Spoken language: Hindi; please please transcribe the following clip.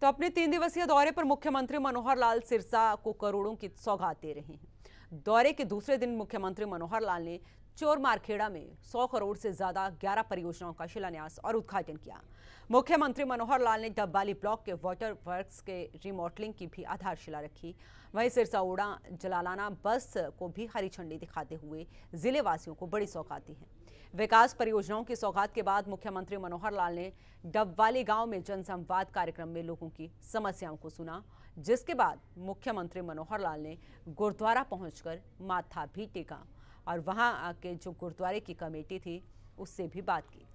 तो अपने तीन दिवसीय दौरे पर मुख्यमंत्री मनोहर लाल सिरसा को करोड़ों की सौगात दे रहे हैं दौरे के दूसरे दिन मुख्यमंत्री मनोहर लाल ने चोर मारखेड़ा में 100 करोड़ से ज्यादा 11 परियोजनाओं का शिलान्यास और उद्घाटन किया मुख्यमंत्री मनोहर लाल ने डब्बाली ब्लॉक के वाटर वर्क्स के रिमॉडलिंग की भी आधारशिला रखी वहीं सिरसा उड़ा जलालाना बस को भी हरी झंडी दिखाते हुए जिले वासियों को बड़ी सौगात दी है विकास परियोजनाओं की सौगात के बाद मुख्यमंत्री मनोहर लाल ने डबवाली गांव में जनसंवाद कार्यक्रम में लोगों की समस्याओं को सुना जिसके बाद मुख्यमंत्री मनोहर लाल ने गुरुद्वारा पहुंचकर माथा भी टेका और वहां आके जो गुरुद्वारे की कमेटी थी उससे भी बात की